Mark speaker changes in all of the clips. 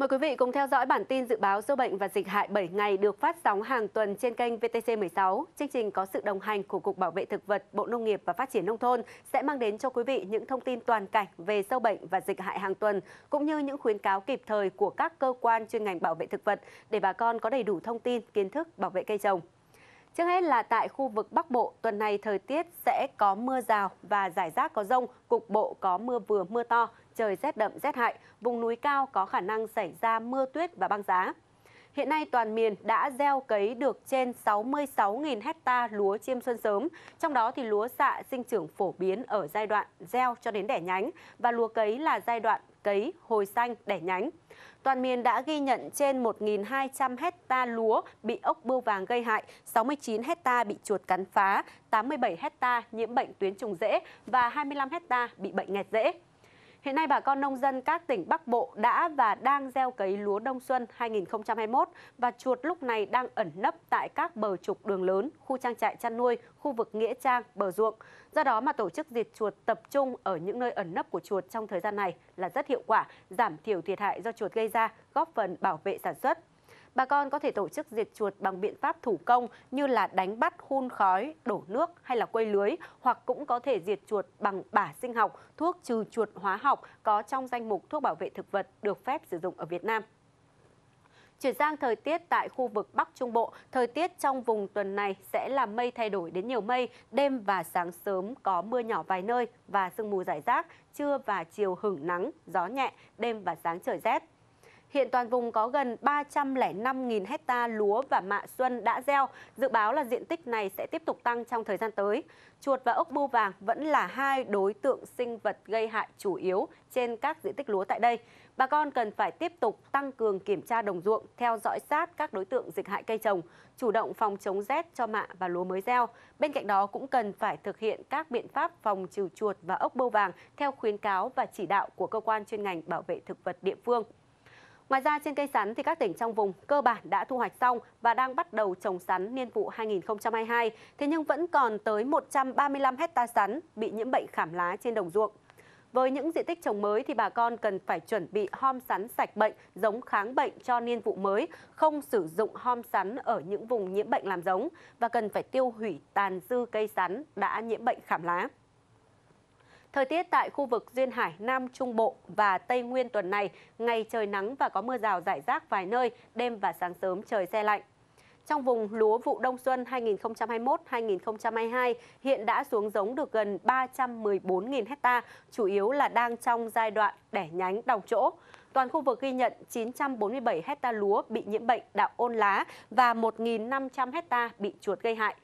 Speaker 1: Mời quý vị cùng theo dõi bản tin dự báo sâu bệnh và dịch hại 7 ngày được phát sóng hàng tuần trên kênh VTC16. Chương trình có sự đồng hành của Cục Bảo vệ Thực vật, Bộ Nông nghiệp và Phát triển Nông thôn sẽ mang đến cho quý vị những thông tin toàn cảnh về sâu bệnh và dịch hại hàng tuần, cũng như những khuyến cáo kịp thời của các cơ quan chuyên ngành bảo vệ thực vật để bà con có đầy đủ thông tin, kiến thức bảo vệ cây trồng. Trước hết là tại khu vực Bắc Bộ, tuần này thời tiết sẽ có mưa rào và giải rác có rông, cục bộ có mưa vừa mưa to, trời rét đậm rét hại, vùng núi cao có khả năng xảy ra mưa tuyết và băng giá. Hiện nay toàn miền đã gieo cấy được trên 66.000 hecta lúa chiêm xuân sớm, trong đó thì lúa xạ sinh trưởng phổ biến ở giai đoạn gieo cho đến đẻ nhánh và lúa cấy là giai đoạn cấy, hồi xanh, đẻ nhánh. Toàn miền đã ghi nhận trên 1.200 hecta lúa bị ốc bươu vàng gây hại, 69 hecta bị chuột cắn phá, 87 hecta nhiễm bệnh tuyến trùng rễ và 25 hecta bị bệnh nghẹt rễ. Hiện nay bà con nông dân các tỉnh Bắc Bộ đã và đang gieo cấy lúa đông xuân 2021 và chuột lúc này đang ẩn nấp tại các bờ trục đường lớn, khu trang trại chăn nuôi, khu vực nghĩa trang, bờ ruộng. Do đó mà tổ chức diệt chuột tập trung ở những nơi ẩn nấp của chuột trong thời gian này là rất hiệu quả, giảm thiểu thiệt hại do chuột gây ra, góp phần bảo vệ sản xuất bà con có thể tổ chức diệt chuột bằng biện pháp thủ công như là đánh bắt, hun khói, đổ nước hay là quây lưới hoặc cũng có thể diệt chuột bằng bả sinh học, thuốc trừ chuột hóa học có trong danh mục thuốc bảo vệ thực vật được phép sử dụng ở Việt Nam. Chuyển sang thời tiết tại khu vực Bắc Trung Bộ, thời tiết trong vùng tuần này sẽ là mây thay đổi đến nhiều mây, đêm và sáng sớm có mưa nhỏ vài nơi và sương mù rải rác, trưa và chiều hửng nắng, gió nhẹ, đêm và sáng trời rét. Hiện toàn vùng có gần 305.000 hecta lúa và mạ xuân đã gieo, dự báo là diện tích này sẽ tiếp tục tăng trong thời gian tới. Chuột và ốc bươu vàng vẫn là hai đối tượng sinh vật gây hại chủ yếu trên các diện tích lúa tại đây. Bà con cần phải tiếp tục tăng cường kiểm tra đồng ruộng, theo dõi sát các đối tượng dịch hại cây trồng, chủ động phòng chống rét cho mạ và lúa mới gieo. Bên cạnh đó cũng cần phải thực hiện các biện pháp phòng trừ chuột và ốc bươu vàng theo khuyến cáo và chỉ đạo của cơ quan chuyên ngành bảo vệ thực vật địa phương. Ngoài ra trên cây sắn thì các tỉnh trong vùng cơ bản đã thu hoạch xong và đang bắt đầu trồng sắn niên vụ 2022, thế nhưng vẫn còn tới 135 hecta sắn bị nhiễm bệnh khảm lá trên đồng ruộng. Với những diện tích trồng mới thì bà con cần phải chuẩn bị hom sắn sạch bệnh, giống kháng bệnh cho niên vụ mới, không sử dụng hom sắn ở những vùng nhiễm bệnh làm giống và cần phải tiêu hủy tàn dư cây sắn đã nhiễm bệnh khảm lá. Thời tiết tại khu vực Duyên Hải, Nam Trung Bộ và Tây Nguyên tuần này, ngày trời nắng và có mưa rào rải rác vài nơi, đêm và sáng sớm trời xe lạnh. Trong vùng lúa vụ đông xuân 2021-2022 hiện đã xuống giống được gần 314.000 hecta, chủ yếu là đang trong giai đoạn đẻ nhánh đồng chỗ. Toàn khu vực ghi nhận 947 hecta lúa bị nhiễm bệnh đạo ôn lá và 1.500 hecta bị chuột gây hại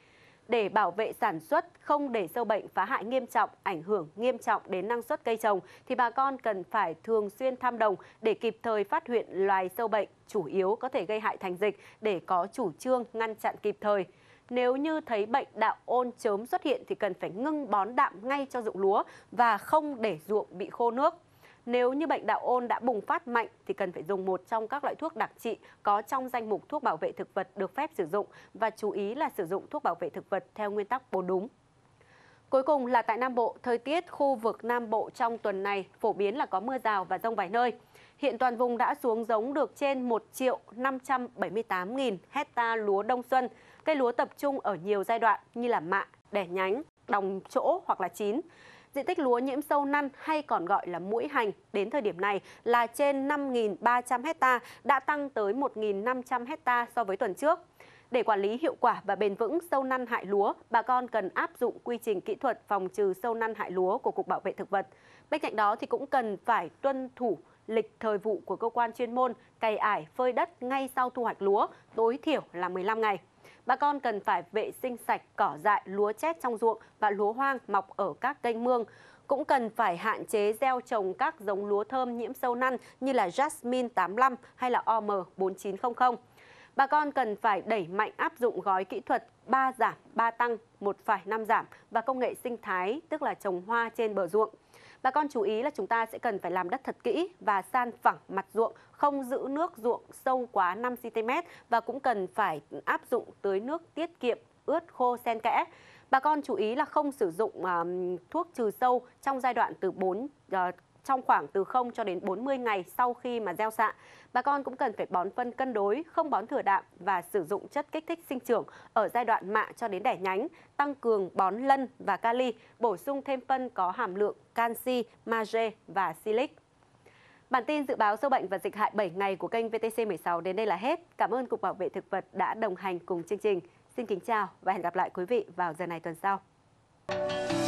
Speaker 1: để bảo vệ sản xuất, không để sâu bệnh phá hại nghiêm trọng, ảnh hưởng nghiêm trọng đến năng suất cây trồng thì bà con cần phải thường xuyên thăm đồng để kịp thời phát hiện loài sâu bệnh chủ yếu có thể gây hại thành dịch để có chủ trương ngăn chặn kịp thời. Nếu như thấy bệnh đạo ôn chớm xuất hiện thì cần phải ngưng bón đạm ngay cho ruộng lúa và không để ruộng bị khô nước. Nếu như bệnh đạo ôn đã bùng phát mạnh thì cần phải dùng một trong các loại thuốc đặc trị có trong danh mục thuốc bảo vệ thực vật được phép sử dụng và chú ý là sử dụng thuốc bảo vệ thực vật theo nguyên tắc bốn đúng. Cuối cùng là tại Nam Bộ, thời tiết khu vực Nam Bộ trong tuần này phổ biến là có mưa rào và rông vài nơi. Hiện toàn vùng đã xuống giống được trên 1 triệu 578 nghìn hecta lúa đông xuân. Cây lúa tập trung ở nhiều giai đoạn như là mạ, đẻ nhánh, đồng chỗ hoặc là chín. Diện tích lúa nhiễm sâu năn hay còn gọi là mũi hành đến thời điểm này là trên 5.300 hecta, đã tăng tới 1.500 hecta so với tuần trước. Để quản lý hiệu quả và bền vững sâu năn hại lúa, bà con cần áp dụng quy trình kỹ thuật phòng trừ sâu năn hại lúa của Cục Bảo vệ Thực vật. Bên cạnh đó thì cũng cần phải tuân thủ lịch thời vụ của cơ quan chuyên môn, cày ải, phơi đất ngay sau thu hoạch lúa, tối thiểu là 15 ngày bà con cần phải vệ sinh sạch cỏ dại, lúa chết trong ruộng và lúa hoang mọc ở các kênh mương. Cũng cần phải hạn chế gieo trồng các giống lúa thơm nhiễm sâu năn như là Jasmine 85 hay là OM 4900. Bà con cần phải đẩy mạnh áp dụng gói kỹ thuật 3 giảm, 3 tăng, 1 phải 5 giảm và công nghệ sinh thái, tức là trồng hoa trên bờ ruộng. Bà con chú ý là chúng ta sẽ cần phải làm đất thật kỹ và san phẳng mặt ruộng, không giữ nước ruộng sâu quá 5cm và cũng cần phải áp dụng tưới nước tiết kiệm, ướt khô sen kẽ. Bà con chú ý là không sử dụng uh, thuốc trừ sâu trong giai đoạn từ 4 uh, ờ, trong khoảng từ 0 cho đến 40 ngày sau khi mà gieo xạ. Bà con cũng cần phải bón phân cân đối, không bón thừa đạm và sử dụng chất kích thích sinh trưởng ở giai đoạn mạ cho đến đẻ nhánh, tăng cường bón lân và kali, bổ sung thêm phân có hàm lượng canxi, magie và silic. Bản tin dự báo sâu bệnh và dịch hại 7 ngày của kênh VTC16 đến đây là hết. Cảm ơn Cục Bảo vệ Thực vật đã đồng hành cùng chương trình. Xin kính chào và hẹn gặp lại quý vị vào giờ này tuần sau.